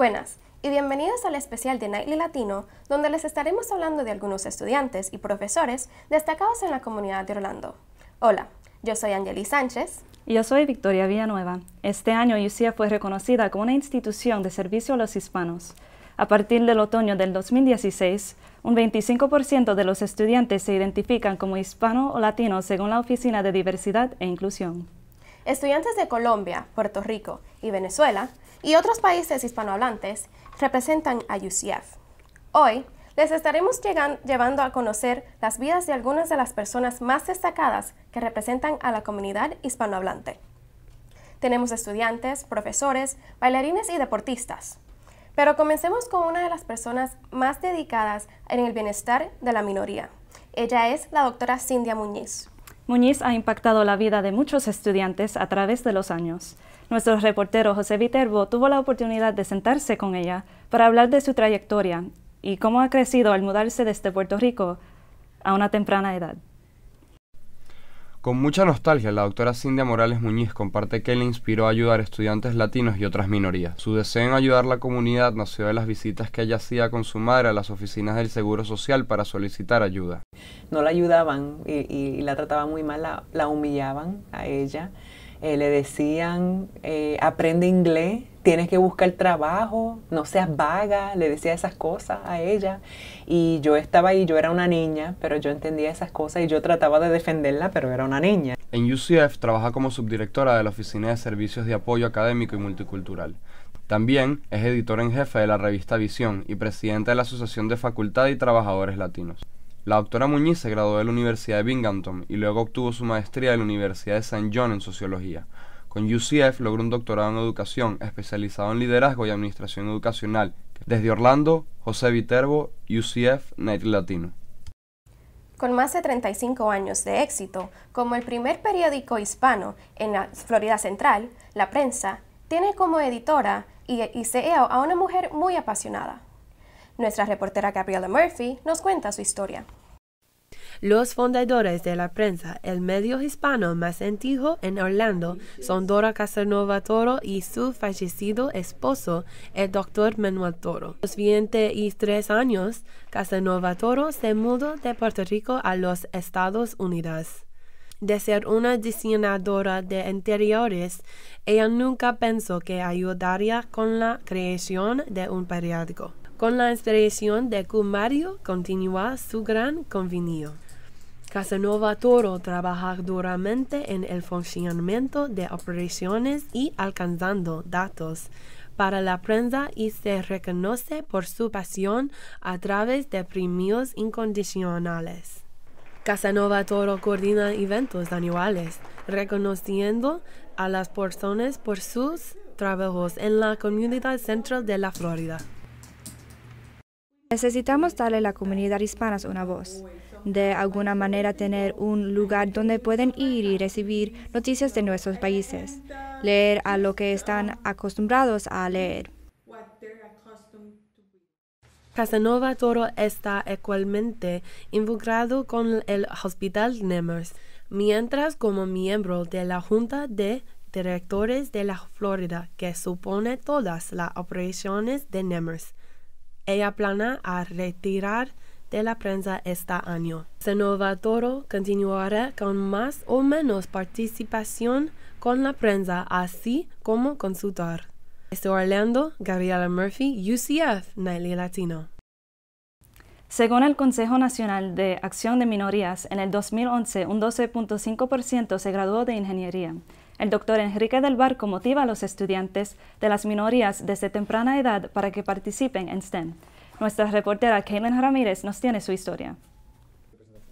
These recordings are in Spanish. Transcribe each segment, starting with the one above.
Buenas y bienvenidos al especial de Nightly Latino, donde les estaremos hablando de algunos estudiantes y profesores destacados en la comunidad de Orlando. Hola, yo soy Angeli Sánchez. Y yo soy Victoria Villanueva. Este año UCF fue reconocida como una institución de servicio a los hispanos. A partir del otoño del 2016, un 25% de los estudiantes se identifican como hispano o latino según la Oficina de Diversidad e Inclusión. Estudiantes de Colombia, Puerto Rico y Venezuela y otros países hispanohablantes representan a UCF. Hoy les estaremos llevando a conocer las vidas de algunas de las personas más destacadas que representan a la comunidad hispanohablante. Tenemos estudiantes, profesores, bailarines y deportistas. Pero comencemos con una de las personas más dedicadas en el bienestar de la minoría. Ella es la doctora Cindia Muñiz. Muñiz ha impactado la vida de muchos estudiantes a través de los años. Nuestro reportero José Viterbo tuvo la oportunidad de sentarse con ella para hablar de su trayectoria y cómo ha crecido al mudarse desde Puerto Rico a una temprana edad. Con mucha nostalgia, la doctora Cindy Morales Muñiz comparte que le inspiró a ayudar a estudiantes latinos y otras minorías. Su deseo en ayudar a la comunidad nació de las visitas que ella hacía con su madre a las oficinas del Seguro Social para solicitar ayuda. No la ayudaban y, la trataban muy mal, la, humillaban a ella. Eh, le decían, eh, aprende inglés, tienes que buscar trabajo, no seas vaga, le decía esas cosas a ella. Y yo estaba ahí, yo era una niña, pero yo entendía esas cosas y yo trataba de defenderla, pero era una niña. En UCF trabaja como subdirectora de la Oficina de Servicios de Apoyo Académico y Multicultural. También es editora en jefe de la revista Visión y presidenta de la Asociación de Facultad y Trabajadores Latinos. La doctora Muñiz se graduó de la Universidad de Binghamton y luego obtuvo su maestría de la Universidad de St. John en Sociología, con UCF logró un doctorado en educación, especializado en liderazgo y administración educacional. Desde Orlando, José Viterbo, UCF Night Latino. Con más de 35 años de éxito, como el primer periódico hispano en la Florida Central, La Prensa tiene como editora y CEO a una mujer muy apasionada. Nuestra reportera Gabriela Murphy nos cuenta su historia. Los fundadores de la prensa, el medio hispano más antiguo en Orlando, son Dora Casanova Toro y su fallecido esposo, el doctor Manuel Toro. A los 23 años, Casanova Toro se mudó de Puerto Rico a los Estados Unidos de ser una diseñadora de interiores, ella nunca pensó que ayudaría con la creación de un periódico. Con la inspiración de Kumario continúa su gran convenio. Casanova Toro trabaja duramente en el funcionamiento de operaciones y alcanzando datos para la prensa y se reconoce por su pasión a través de premios incondicionales. Casanova Toro coordina eventos anuales, reconociendo a las personas por sus trabajos en la comunidad central de la Florida. Necesitamos darle a la comunidad hispana una voz de alguna manera tener un lugar donde pueden ir y recibir noticias de nuestros países, leer a lo que están acostumbrados a leer. Casanova Toro está igualmente involucrado con el Hospital Nemers, mientras como miembro de la Junta de Directores de la Florida, que supone todas las operaciones de Nemers. Ella plana a retirar de la prensa este año. Este Toro continuará con más o menos participación con la prensa, así como consultar. Estoy hablando Gabriela Murphy, UCF, Nightly Latino. Según el Consejo Nacional de Acción de Minorías, en el 2011 un 12.5% se graduó de ingeniería. El doctor Enrique del Barco motiva a los estudiantes de las minorías desde temprana edad para que participen en STEM. Nuestra reportera Kaylin Ramírez nos tiene su historia.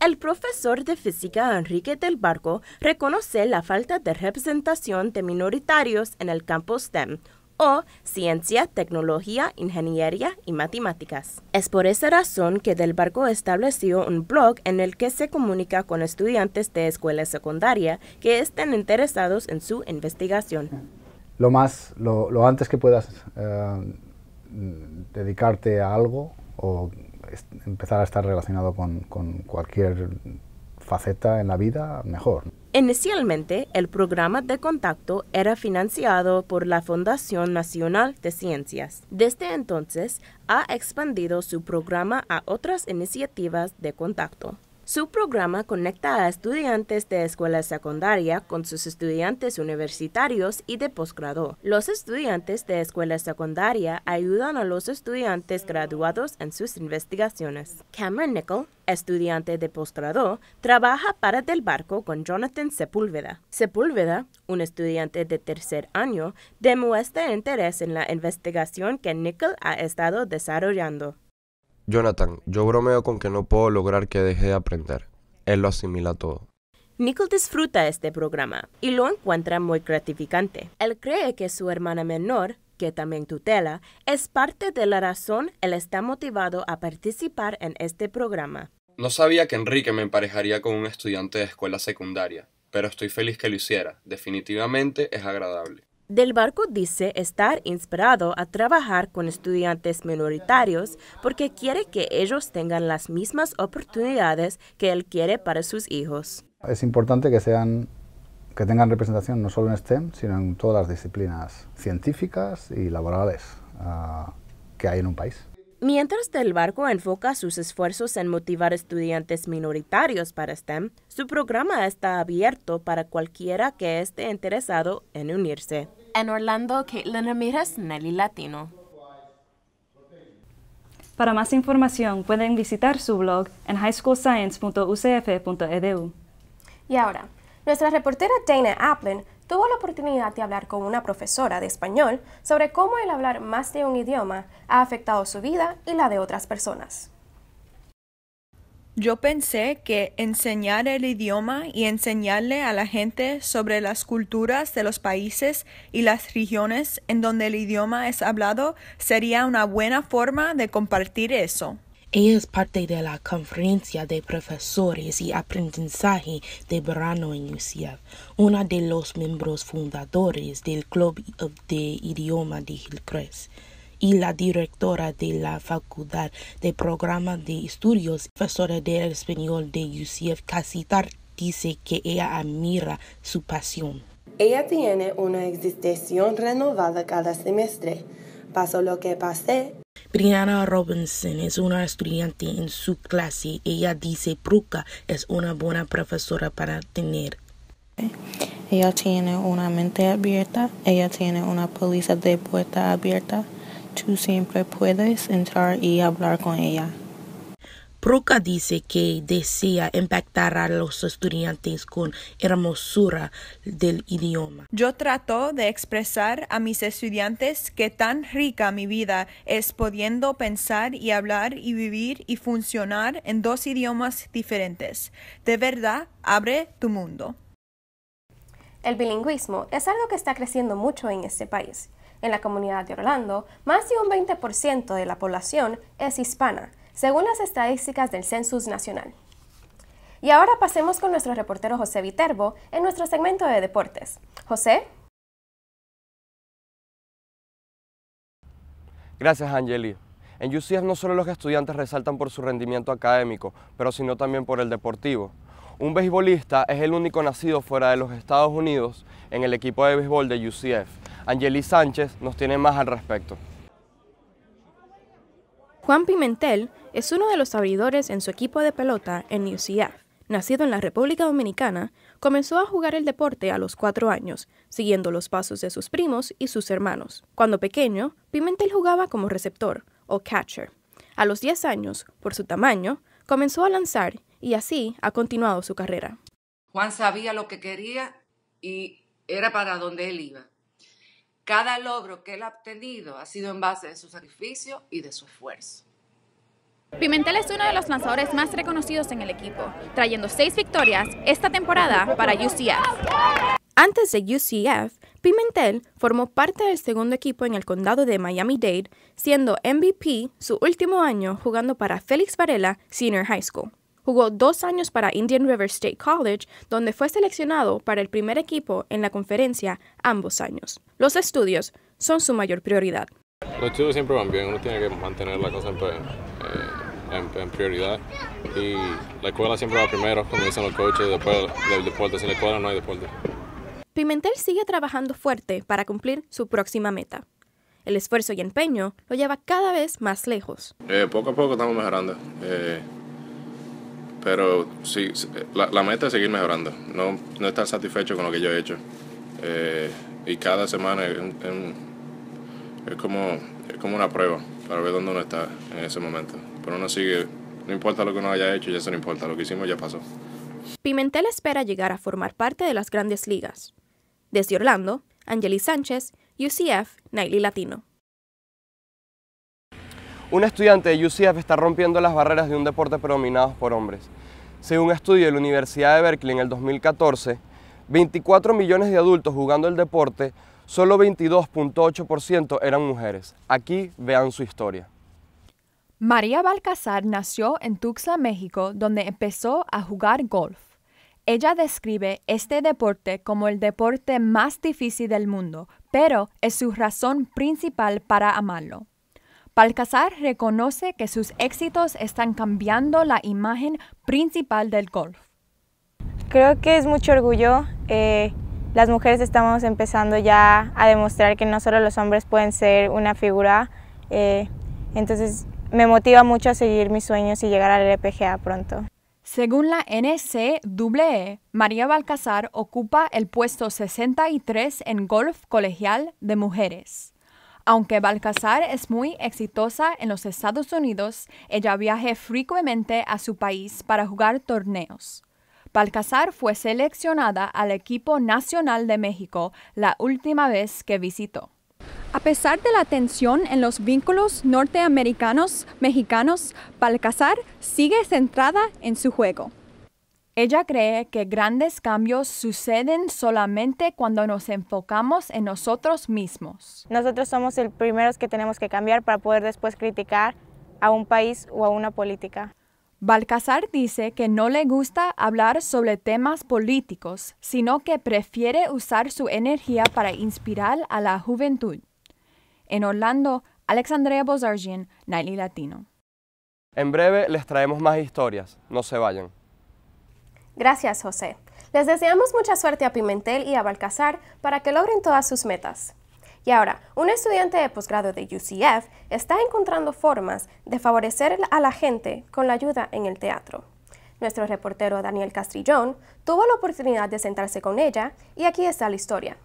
El profesor de física Enrique del Barco reconoce la falta de representación de minoritarios en el campo STEM, o ciencia, tecnología, ingeniería y matemáticas. Es por esa razón que Del Barco estableció un blog en el que se comunica con estudiantes de escuela secundaria que estén interesados en su investigación. Lo más, lo, antes que puedas, eh, Mm, dedicarte a algo o empezar a estar relacionado con, cualquier faceta en la vida, mejor. Inicialmente, el programa de contacto era financiado por la Fundación Nacional de Ciencias. Desde entonces, ha expandido su programa a otras iniciativas de contacto. Su programa conecta a estudiantes de escuela secundaria con sus estudiantes universitarios y de posgrado. Los estudiantes de escuela secundaria ayudan a los estudiantes graduados en sus investigaciones. Cameron Nickel, estudiante de posgrado, trabaja para Del Barco con Jonathan Sepúlveda. Sepúlveda, un estudiante de tercer año, demuestra interés en la investigación que Nickel ha estado desarrollando. Jonathan, yo bromeo con que no puedo lograr que deje de aprender. Él lo asimila todo. Nicole disfruta este programa y lo encuentra muy gratificante. Él cree que su hermana menor, que también tutela, es parte de la razón él está motivado a participar en este programa. No sabía que Enrique me emparejaría con un estudiante de escuela secundaria, pero estoy feliz que lo hiciera. Definitivamente es agradable. Del Barco dice estar inspirado a trabajar con estudiantes minoritarios porque quiere que ellos tengan las mismas oportunidades que él quiere para sus hijos. Es importante que, sean, que tengan representación no solo en STEM, sino en todas las disciplinas científicas y laborales ah, que hay en un país. Mientras Del Barco enfoca sus esfuerzos en motivar estudiantes minoritarios para STEM, su programa está abierto para cualquiera que esté interesado en unirse. En Orlando, Caitlin Ramírez, Nelly Latino. Para más información pueden visitar su blog en highschoolscience.ucf.edu. E y ahora, nuestra reportera Dana Applin tuvo la oportunidad de hablar con una profesora de español sobre cómo el hablar más de un idioma ha afectado su vida y la de otras personas. Yo pensé que enseñar el idioma y enseñarle a la gente sobre las culturas de los países y las regiones en donde el idioma es hablado sería una buena forma de compartir eso. Ella es parte de la conferencia de profesores y aprendizaje de verano en UCF, una de los miembros fundadores del Club de Idioma de Hillcrest y la directora de la Facultad de Programa de Estudios, profesora de español de UCF Casitar, dice que ella admira su pasión. Ella tiene una existencia renovada cada semestre. Pasó lo que pasé. Brianna Robinson es una estudiante en su clase. Ella dice Bruca es una buena profesora para tener. Ella tiene una mente abierta, ella tiene una póliza de puerta abierta, tú siempre puedes entrar y hablar con ella. Proca dice que desea impactar a los estudiantes con hermosura del idioma. Yo trato de expresar a mis estudiantes que tan rica mi vida es pudiendo pensar y hablar y vivir y funcionar en dos idiomas diferentes. De verdad, abre tu mundo. El bilingüismo es algo que está creciendo mucho en este país en la comunidad de Orlando, más de un 20% de la población es hispana, según las estadísticas del Census Nacional. Y ahora pasemos con nuestro reportero José Viterbo en nuestro segmento de deportes. José. Gracias, Angeli. En UCF no solo los estudiantes resaltan por su rendimiento académico, pero sino también por el deportivo. Un beisbolista es el único nacido fuera de los Estados Unidos en el equipo de béisbol de UCF, Angeli Sánchez nos tiene más al respecto. Juan Pimentel es uno de los sabidores en su equipo de pelota en UCF. Nacido en la República Dominicana, comenzó a jugar el deporte a los cuatro años, siguiendo los pasos de sus primos y sus hermanos. Cuando pequeño, Pimentel jugaba como receptor o catcher. A los diez años, por su tamaño, comenzó a lanzar y así ha continuado su carrera. Juan sabía lo que quería y era para donde él iba. Cada logro que él ha obtenido ha sido en base de su sacrificio y de su esfuerzo. Pimentel es uno de los lanzadores más reconocidos en el equipo, trayendo seis victorias esta temporada para UCF. Antes de UCF, Pimentel formó parte del segundo equipo en el condado de Miami-Dade, siendo MVP su último año jugando para Félix Varela Senior High School. Jugó dos años para Indian River State College, donde fue seleccionado para el primer equipo en la conferencia ambos años. Los estudios son su mayor prioridad. Los estudios siempre van bien, uno tiene que mantener la cosa en, eh, prioridad y la escuela siempre va primero, como dicen los coaches, después del deporte, sin la escuela no hay deporte. Pimentel sigue trabajando fuerte para cumplir su próxima meta. El esfuerzo y empeño lo lleva cada vez más lejos. Eh, poco a poco estamos mejorando. Eh, pero sí, la, meta es seguir mejorando, no, no estar satisfecho con lo que yo he hecho. Eh, y cada semana es, como, como una prueba para ver dónde uno está en ese momento. Pero uno sigue, no importa lo que uno haya hecho, ya eso no importa, lo que hicimos ya pasó. Pimentel espera llegar a formar parte de las grandes ligas. Desde Orlando, Angeli Sánchez, UCF, Nightly Latino. Un estudiante de UCF está rompiendo las barreras de un deporte predominado por hombres. Según un estudio de la Universidad de Berkeley en el 2014, 24 millones de adultos jugando el deporte, solo 22.8% eran mujeres. Aquí vean su historia. María Balcazar nació en Tuxla, México, donde empezó a jugar golf. Ella describe este deporte como el deporte más difícil del mundo, pero es su razón principal para amarlo. Balcazar reconoce que sus éxitos están cambiando la imagen principal del golf. Creo que es mucho orgullo. Eh, las mujeres estamos empezando ya a demostrar que no solo los hombres pueden ser una figura. Eh, entonces me motiva mucho a seguir mis sueños y llegar al LPGA pronto. Según la NCAA, e, María Balcazar ocupa el puesto 63 en golf colegial de mujeres. Aunque Balcazar es muy exitosa en los Estados Unidos, ella viaja frecuentemente a su país para jugar torneos. Balcazar fue seleccionada al equipo nacional de México la última vez que visitó. A pesar de la tensión en los vínculos norteamericanos-mexicanos, Balcazar sigue centrada en su juego. Ella cree que grandes cambios suceden solamente cuando nos enfocamos en nosotros mismos. Nosotros somos los primeros que tenemos que cambiar para poder después criticar a un país o a una política. Balcazar dice que no le gusta hablar sobre temas políticos, sino que prefiere usar su energía para inspirar a la juventud. En Orlando, Alexandria Bozargin, Nightly Latino. En breve les traemos más historias. No se vayan. Gracias, José. Les deseamos mucha suerte a Pimentel y a Balcazar para que logren todas sus metas. Y ahora, un estudiante de posgrado de UCF está encontrando formas de favorecer a la gente con la ayuda en el teatro. Nuestro reportero Daniel Castrillón tuvo la oportunidad de sentarse con ella y aquí está la historia.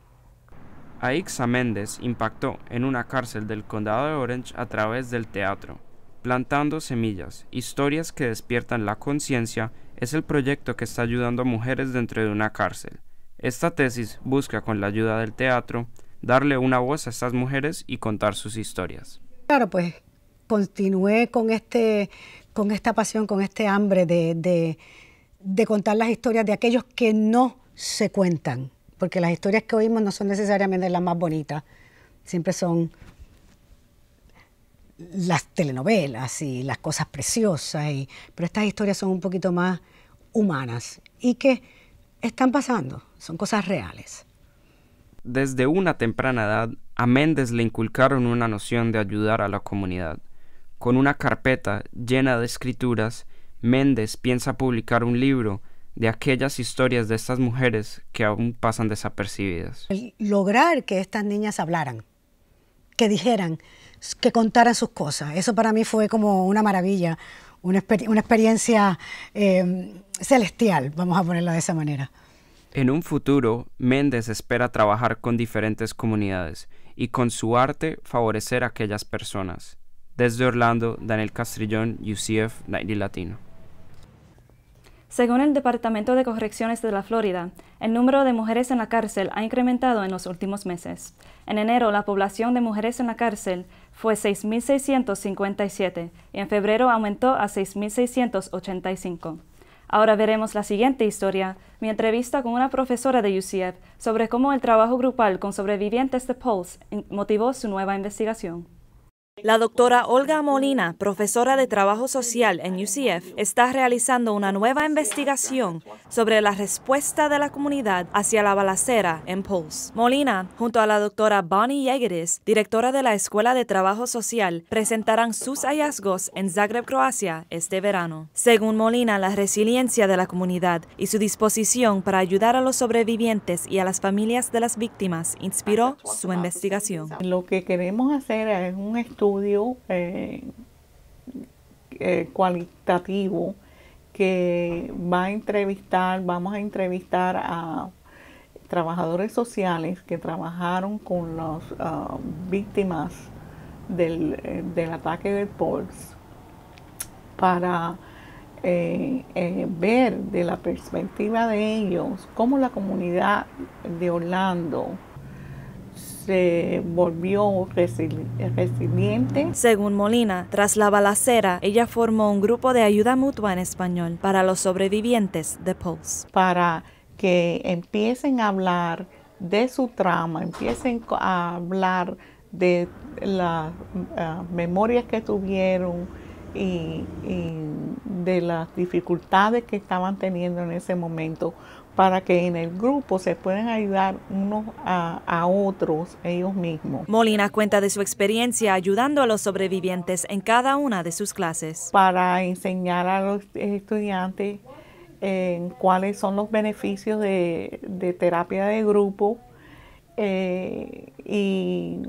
Aixa Méndez impactó en una cárcel del condado de Orange a través del teatro, plantando semillas, historias que despiertan la conciencia es el proyecto que está ayudando a mujeres dentro de una cárcel. Esta tesis busca, con la ayuda del teatro, darle una voz a estas mujeres y contar sus historias. Claro, pues continué con, este, con esta pasión, con este hambre de, de contar las historias de aquellos que no se cuentan, porque las historias que oímos no son necesariamente las más bonitas, siempre son las telenovelas y las cosas preciosas, y, pero estas historias son un poquito más humanas y que están pasando, son cosas reales. Desde una temprana edad, a Méndez le inculcaron una noción de ayudar a la comunidad. Con una carpeta llena de escrituras, Méndez piensa publicar un libro de aquellas historias de estas mujeres que aún pasan desapercibidas. El lograr que estas niñas hablaran, que dijeran, que contaran sus cosas. Eso para mí fue como una maravilla, una, experiencia eh, celestial, vamos a ponerlo de esa manera. En un futuro, Méndez espera trabajar con diferentes comunidades y con su arte favorecer a aquellas personas. Desde Orlando, Daniel Castrillón, UCF, Nightly Latino. Según el Departamento de Correcciones de la Florida, el número de mujeres en la cárcel ha incrementado en los últimos meses. En enero, la población de mujeres en la cárcel fue 6.657 y en febrero aumentó a 6.685. Ahora veremos la siguiente historia, mi entrevista con una profesora de UCF sobre cómo el trabajo grupal con sobrevivientes de Pulse motivó su nueva investigación. La doctora Olga Molina, profesora de Trabajo Social en UCF, está realizando una nueva investigación sobre la respuesta de la comunidad hacia la balacera en Pulse. Molina, junto a la doctora Bonnie Yegeris, directora de la Escuela de Trabajo Social, presentarán sus hallazgos en Zagreb, Croacia, este verano. Según Molina, la resiliencia de la comunidad y su disposición para ayudar a los sobrevivientes y a las familias de las víctimas inspiró su investigación. Lo que queremos hacer es un estudio estudio eh, eh, cualitativo que va a entrevistar, vamos a entrevistar a trabajadores sociales que trabajaron con las um, víctimas del, eh, del, ataque del POLS para ver de la perspectiva de ellos cómo la comunidad de Orlando volvió resiliente. Según Molina, tras la balacera, ella formó un grupo de ayuda mutua en español para los sobrevivientes de Pulse. Para que empiecen a hablar de su trama, empiecen a hablar de las eh, memorias que tuvieron, y, de las dificultades que estaban teniendo en ese momento para que en el grupo se puedan ayudar unos a, otros ellos mismos. Molina cuenta de su experiencia ayudando a los sobrevivientes en cada una de sus clases. Para enseñar a los estudiantes eh, cuáles son los beneficios de terapia de grupo, eh, y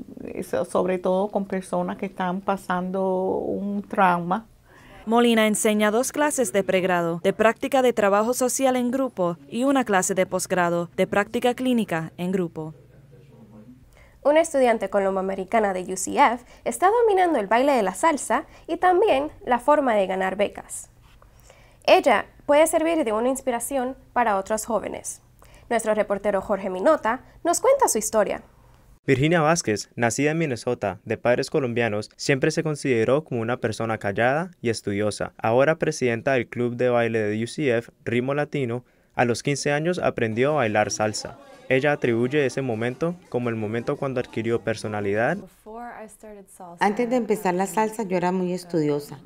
sobre todo con personas que están pasando un trauma. Molina enseña dos clases de pregrado, de práctica de trabajo social en grupo y una clase de posgrado, de práctica clínica en grupo. Una estudiante colomboamericana de UCF está dominando el baile de la salsa y también la forma de ganar becas. Ella puede servir de una inspiración para otros jóvenes. Nuestro reportero Jorge Minota nos cuenta su historia. Virginia Vázquez, nacida en Minnesota, de padres colombianos, siempre se consideró como una persona callada y estudiosa. Ahora presidenta del club de baile de UCF, Ritmo Latino, a los 15 años aprendió a bailar salsa. Ella atribuye ese momento como el momento cuando adquirió personalidad. Antes de empezar la salsa yo era muy estudiosa.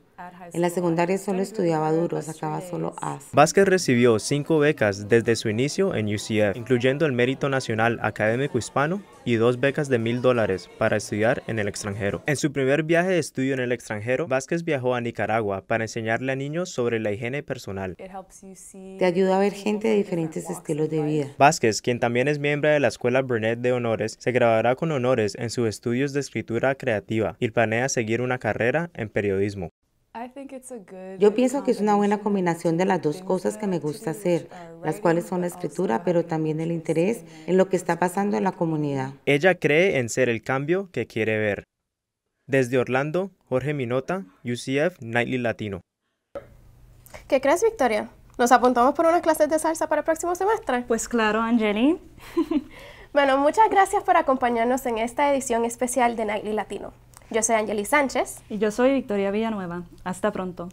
En la secundaria solo estudiaba duro, sacaba solo A's. Vázquez recibió cinco becas desde su inicio en UCF, incluyendo el Mérito Nacional Académico Hispano y dos becas de mil dólares para estudiar en el extranjero. En su primer viaje de estudio en el extranjero, Vázquez viajó a Nicaragua para enseñarle a niños sobre la higiene personal. Te ayuda a ver gente de diferentes estilos de vida. Vázquez, quien también es es miembro de la Escuela Burnett de Honores, se graduará con honores en sus estudios de escritura creativa y planea seguir una carrera en periodismo. Yo pienso que es una buena combinación de las dos cosas que me gusta hacer, uh, las cuales son la escritura, pero también el interés en lo que está pasando en la comunidad. Ella cree en ser el cambio que quiere ver. Desde Orlando, Jorge Minota, UCF Nightly Latino. ¿Qué crees, Victoria? ¿Nos apuntamos por unas clases de salsa para el próximo semestre? Pues claro, Angeli. bueno, muchas gracias por acompañarnos en esta edición especial de Nightly Latino. Yo soy Angeli Sánchez. Y yo soy Victoria Villanueva. Hasta pronto.